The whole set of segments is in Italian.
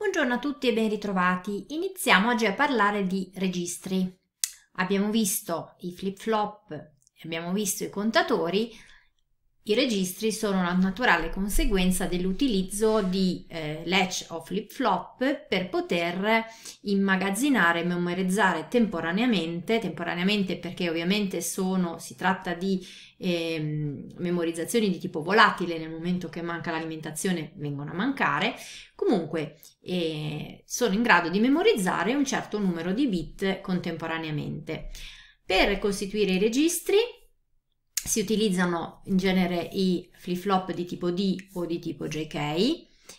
Buongiorno a tutti e ben ritrovati. Iniziamo oggi a parlare di registri. Abbiamo visto i flip flop, abbiamo visto i contatori, i registri sono la naturale conseguenza dell'utilizzo di eh, latch o flip flop per poter immagazzinare e memorizzare temporaneamente, temporaneamente perché ovviamente sono, si tratta di eh, memorizzazioni di tipo volatile nel momento che manca l'alimentazione vengono a mancare, comunque eh, sono in grado di memorizzare un certo numero di bit contemporaneamente. Per costituire i registri si utilizzano in genere i flip flop di tipo D o di tipo JK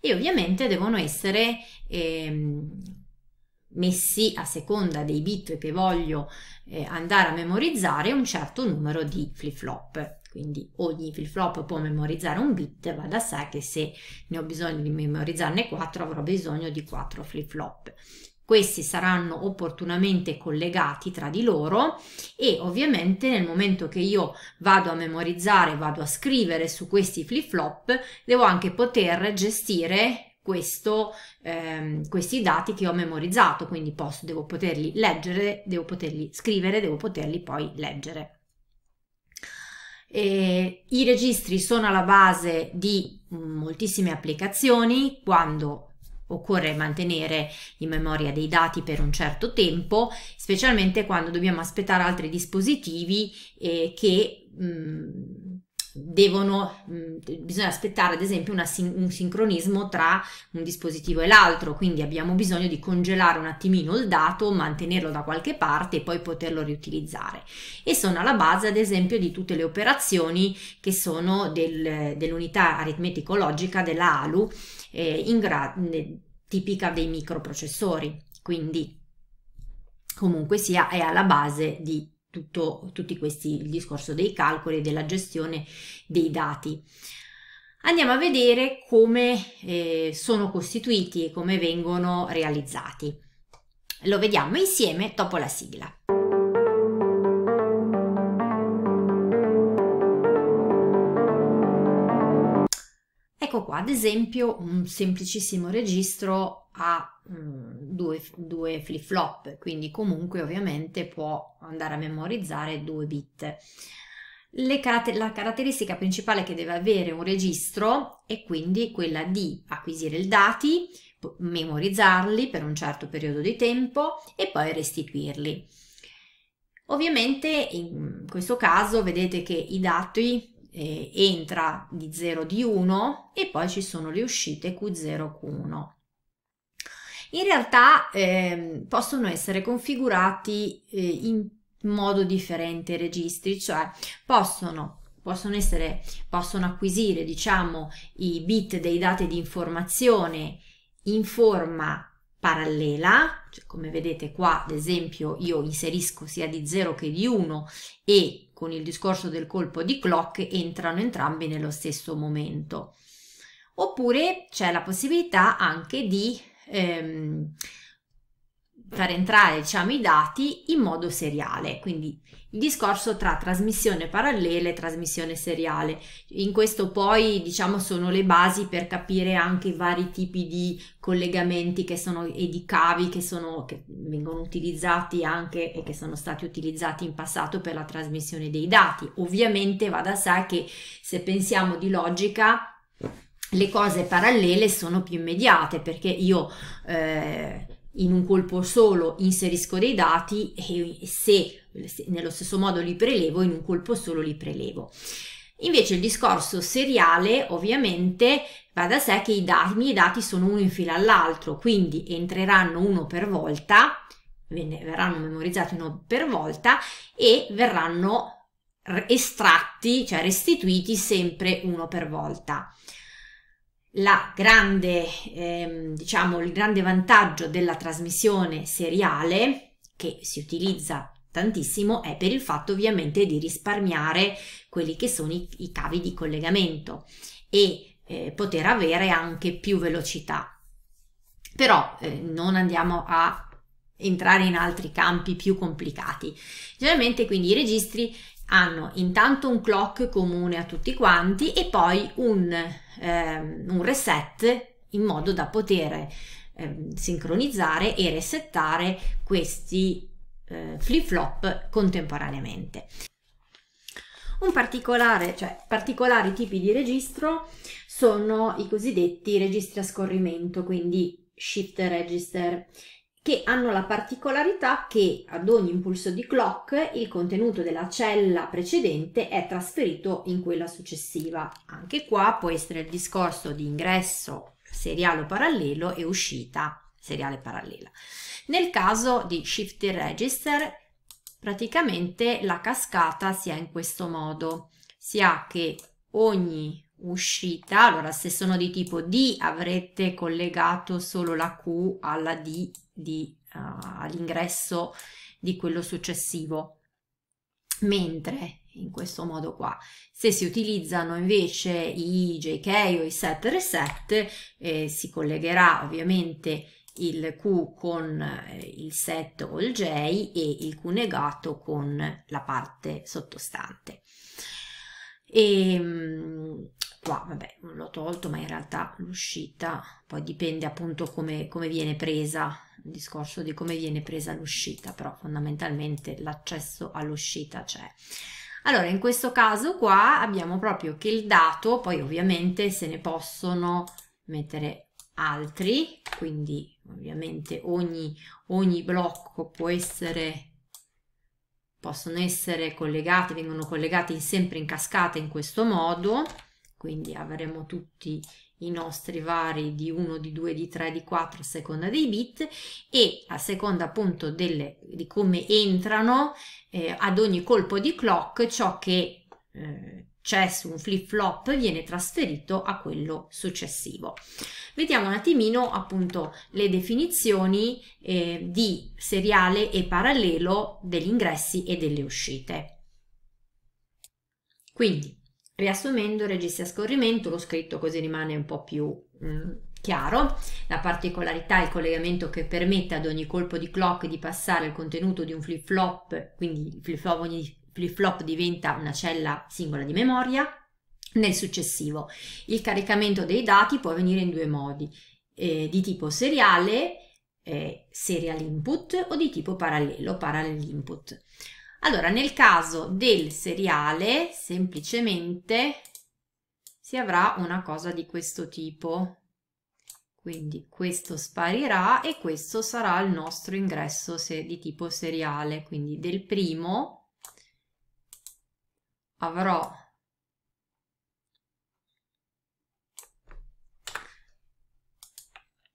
e ovviamente devono essere ehm, messi a seconda dei bit che voglio eh, andare a memorizzare un certo numero di flip flop quindi ogni flip flop può memorizzare un bit, va da sé che se ne ho bisogno di memorizzarne 4 avrò bisogno di 4 flip flop. Questi saranno opportunamente collegati tra di loro e ovviamente nel momento che io vado a memorizzare, vado a scrivere su questi flip flop, devo anche poter gestire questo, ehm, questi dati che ho memorizzato, quindi posso, devo poterli leggere, devo poterli scrivere, devo poterli poi leggere. E I registri sono alla base di moltissime applicazioni, quando Occorre mantenere in memoria dei dati per un certo tempo, specialmente quando dobbiamo aspettare altri dispositivi eh, che mh, mm, devono, mh, mm, bisogna aspettare ad esempio una, un sincronismo tra un dispositivo e l'altro, quindi abbiamo bisogno di congelare un attimino il dato, mantenerlo da qualche parte e poi poterlo riutilizzare. E sono alla base ad esempio di tutte le operazioni che sono del, dell'unità aritmetico-logica della ALU eh, eh, tipica dei microprocessori, quindi comunque sia è alla base di tutto, tutti questi, il discorso dei calcoli e della gestione dei dati. Andiamo a vedere come eh, sono costituiti e come vengono realizzati. Lo vediamo insieme dopo la sigla. Ecco qua ad esempio un semplicissimo registro a mh, mm, due, due flip flop, quindi comunque ovviamente può andare a memorizzare 2 bit. Caratter la caratteristica principale che deve avere un registro è quindi quella di acquisire i dati, memorizzarli per un certo periodo di tempo e poi restituirli. Ovviamente in questo caso vedete che i dati eh, entra di 0 di 1 e poi ci sono le uscite Q0 Q1. In realtà eh, possono essere configurati eh, in modo differente i registri, cioè possono possono, essere, possono acquisire diciamo, i bit dei dati di informazione in forma parallela, cioè come vedete qua ad esempio io inserisco sia di 0 che di 1 e con il discorso del colpo di clock entrano entrambi nello stesso momento. Oppure c'è la possibilità anche di ehm, far entrare diciamo, i dati in modo seriale, quindi il discorso tra trasmissione parallela e trasmissione seriale. In questo poi diciamo sono le basi per capire anche i vari tipi di collegamenti che sono, e di cavi che, sono, che vengono utilizzati anche e che sono stati utilizzati in passato per la trasmissione dei dati. Ovviamente va da sé che se pensiamo di logica le cose parallele sono più immediate perché io... Eh, in un colpo solo inserisco dei dati e se, nello stesso modo li prelevo, in un colpo solo li prelevo. Invece il discorso seriale ovviamente va da sé che i, dati, i miei dati sono uno in fila all'altro, quindi entreranno uno per volta, verranno memorizzati uno per volta e verranno estratti, cioè restituiti sempre uno per volta grande, ehm, diciamo, il grande vantaggio della trasmissione seriale che si utilizza tantissimo è per il fatto ovviamente di risparmiare quelli che sono i, i cavi di collegamento e eh, poter avere anche più velocità. Però eh, non andiamo a entrare in altri campi più complicati. Generalmente quindi i registri hanno intanto un clock comune a tutti quanti e poi un, ehm, un reset in modo da poter ehm, sincronizzare e resettare questi eh, flip flop contemporaneamente. Un particolare, cioè particolari tipi di registro sono i cosiddetti registri a scorrimento, quindi shift register che hanno la particolarità che ad ogni impulso di clock il contenuto della cella precedente è trasferito in quella successiva. Anche qua può essere il discorso di ingresso seriale o parallelo e uscita seriale parallela. Nel caso di Shifted Register praticamente la cascata si ha in questo modo, si ha che ogni uscita, allora se sono di tipo D avrete collegato solo la Q alla D di, uh, all'ingresso di quello successivo. Mentre in questo modo qua. Se si utilizzano invece i JK o i set reset, eh, si collegherà ovviamente il Q con eh, il set o il J e il Q negato con la parte sottostante. E, ehm, qua vabbè non l'ho tolto ma in realtà l'uscita poi dipende appunto come, come viene presa il discorso di come viene presa l'uscita però fondamentalmente l'accesso all'uscita c'è allora in questo caso qua abbiamo proprio che il dato poi ovviamente se ne possono mettere altri quindi ovviamente ogni, ogni blocco può essere possono essere collegati vengono collegati sempre in cascata in questo modo quindi avremo tutti i nostri vari di 1, di 2, di 3, di 4 a seconda dei bit e a seconda appunto delle, di come entrano eh, ad ogni colpo di clock ciò che eh, c'è su un flip flop viene trasferito a quello successivo. Vediamo un attimino appunto le definizioni eh, di seriale e parallelo degli ingressi e delle uscite. Quindi Riassumendo, registri a scorrimento, l'ho scritto così rimane un po' più mh, mm, chiaro. La particolarità è il collegamento che permette ad ogni colpo di clock di passare il contenuto di un flip flop, quindi flip -flop, ogni flip flop diventa una cella singola di memoria, nel successivo. Il caricamento dei dati può avvenire in due modi, eh, di tipo seriale, eh, serial input o di tipo parallelo, parallel input. Allora, nel caso del seriale, semplicemente si avrà una cosa di questo tipo. Quindi questo sparirà e questo sarà il nostro ingresso di tipo seriale. Quindi del primo avrò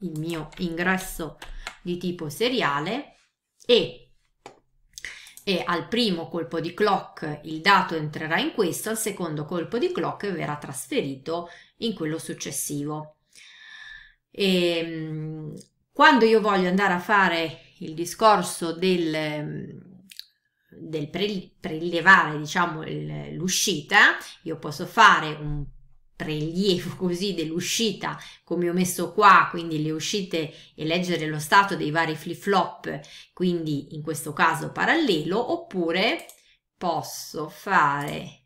il mio ingresso di tipo seriale e e al primo colpo di clock il dato entrerà in questo, al secondo colpo di clock verrà trasferito in quello successivo. E, ehm, quando io voglio andare a fare il discorso del, del pre prelevare diciamo l'uscita io posso fare un prelievo così dell'uscita come ho messo qua quindi le uscite e leggere lo stato dei vari flip flop quindi in questo caso parallelo oppure posso fare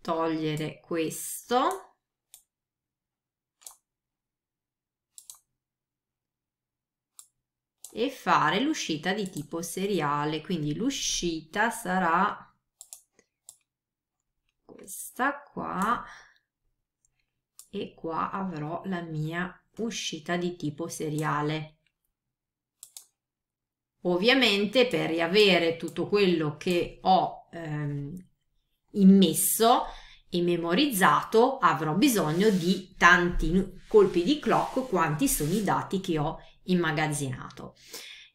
togliere questo e fare l'uscita di tipo seriale quindi l'uscita sarà questa qua e qua avrò la mia uscita di tipo seriale. Ovviamente per riavere tutto quello che ho ehm, immesso e memorizzato avrò bisogno di tanti colpi di clock quanti sono i dati che ho immagazzinato.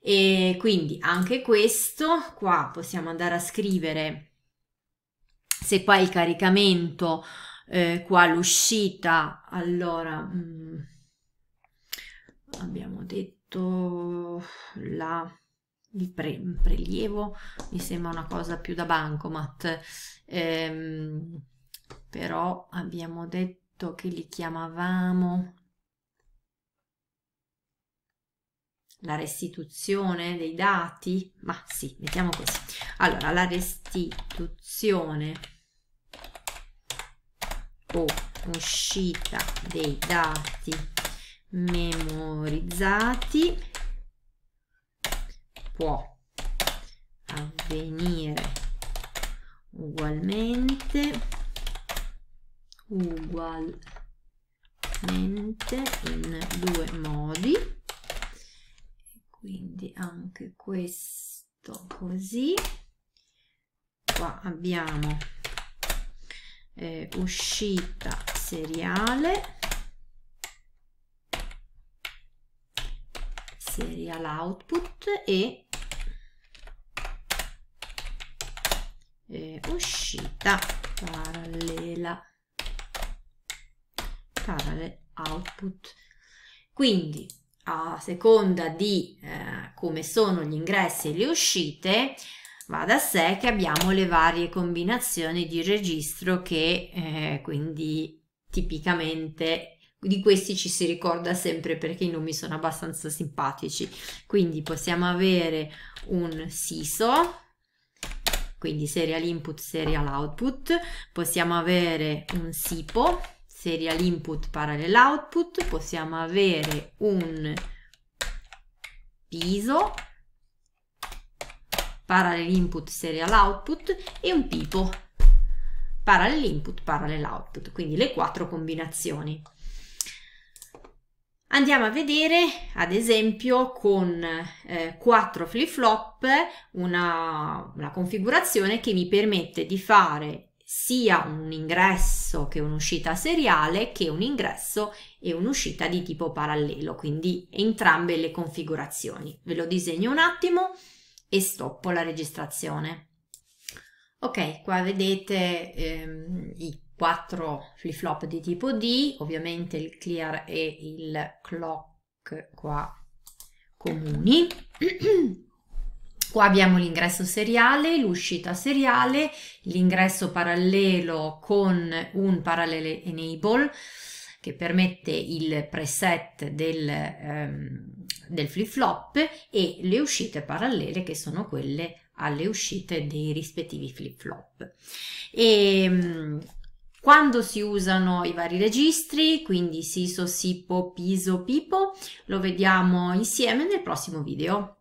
E quindi anche questo qua possiamo andare a scrivere se qua il caricamento, eh, qua l'uscita, allora mh, mm, abbiamo detto la, il pre, prelievo, mi sembra una cosa più da bancomat, ehm, però abbiamo detto che li chiamavamo la restituzione dei dati, ma sì, mettiamo così. Allora, la restituzione o uscita dei dati memorizzati può avvenire ugualmente ugualmente in due modi quindi anche questo così qua abbiamo eh, uscita seriale serial output e eh, uscita parallela parallel output quindi a seconda di eh, come sono gli ingressi e le uscite, va da sé che abbiamo le varie combinazioni di registro che eh, quindi tipicamente di questi ci si ricorda sempre perché i nomi sono abbastanza simpatici. Quindi possiamo avere un SISO, quindi serial input, serial output, possiamo avere un SIPO, serial input parallel output, possiamo avere un piso parallel input serial output e un pipo parallel input parallel output, quindi le quattro combinazioni. Andiamo a vedere ad esempio con eh, 4 flip flop una, una configurazione che mi permette di fare sia un ingresso che un'uscita seriale che un ingresso e un'uscita di tipo parallelo, quindi entrambe le configurazioni. Ve lo disegno un attimo e stoppo la registrazione. Ok, qua vedete ehm, i quattro flip flop di tipo D, ovviamente il clear e il clock qua comuni. Qua abbiamo l'ingresso seriale, l'uscita seriale, l'ingresso parallelo con un parallel enable che permette il preset del, ehm, del flip flop e le uscite parallele che sono quelle alle uscite dei rispettivi flip flop. E, ehm, quando si usano i vari registri, quindi SISO, SIPO, PISO, PIPO, lo vediamo insieme nel prossimo video.